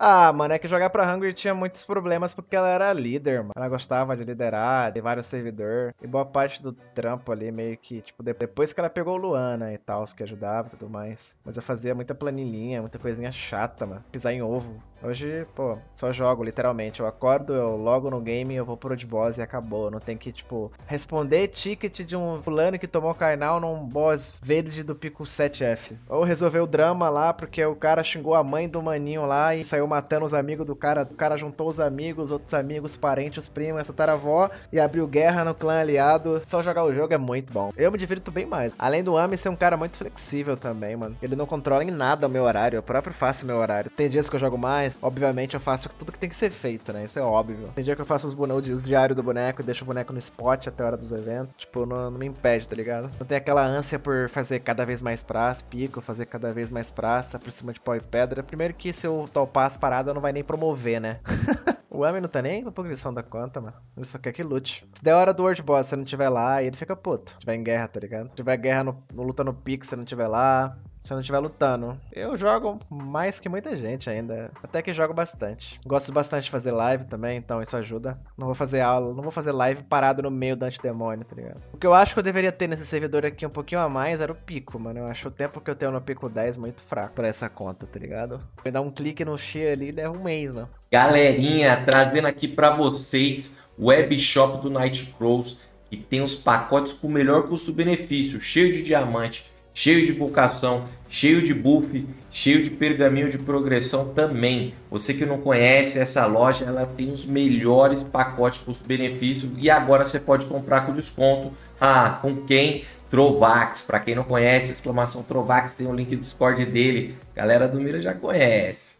Ah, mano, é que jogar pra Hungry tinha muitos problemas porque ela era líder, mano. Ela gostava de liderar, de vários servidor. E boa parte do trampo ali, meio que, tipo, depois que ela pegou Luana e tal, os que ajudava e tudo mais. Mas eu fazia muita planilhinha, muita coisinha chata, mano. Pisar em ovo. Hoje, pô, só jogo, literalmente. Eu acordo, eu logo no game, eu vou pro de boss e acabou. não tem que, tipo, responder ticket de um fulano que tomou carnal num boss verde do pico 7F. Ou resolver o drama lá porque o cara xingou a mãe do maninho lá e saiu matando os amigos do cara. O cara juntou os amigos, outros amigos, parentes, os primos, essa taravó e abriu guerra no clã aliado. Só jogar o jogo é muito bom. Eu me divirto bem mais. Além do Ami ser um cara muito flexível também, mano. Ele não controla em nada o meu horário. Eu próprio faço o meu horário. Tem dias que eu jogo mais, obviamente eu faço tudo que tem que ser feito, né? Isso é óbvio. Tem dia que eu faço os, os diários do boneco, deixo o boneco no spot até a hora dos eventos. Tipo, não, não me impede, tá ligado? Não tem aquela ânsia por fazer cada vez mais praça, pico, fazer cada vez mais praça, por cima de pau e pedra. Primeiro que se eu topasse paradas, não vai nem promover, né? o Ami não tá nem com progressão da conta, mano. Ele só quer que lute. Se der hora do World Boss, você não tiver lá, ele fica puto. Se tiver em guerra, tá ligado? Se tiver guerra no, no luta no Pix, você não tiver lá. Se eu não estiver lutando. Eu jogo mais que muita gente ainda. Até que jogo bastante. Gosto bastante de fazer live também, então isso ajuda. Não vou fazer aula, não vou fazer live parado no meio do antidemônio, tá ligado? O que eu acho que eu deveria ter nesse servidor aqui um pouquinho a mais era o pico, mano. Eu acho o tempo que eu tenho no pico 10 muito fraco pra essa conta, tá ligado? Eu dar um clique no cheio ali leva um mês, mano. Galerinha, trazendo aqui para vocês o webshop do Night Crows, que tem os pacotes com o melhor custo-benefício, cheio de diamante cheio de vocação, cheio de buff, cheio de pergaminho de progressão também. Você que não conhece essa loja, ela tem os melhores pacotes com os benefícios e agora você pode comprar com desconto. Ah, com quem? Trovax. Para quem não conhece, exclamação Trovax tem o um link do Discord dele. Galera do Mira já conhece.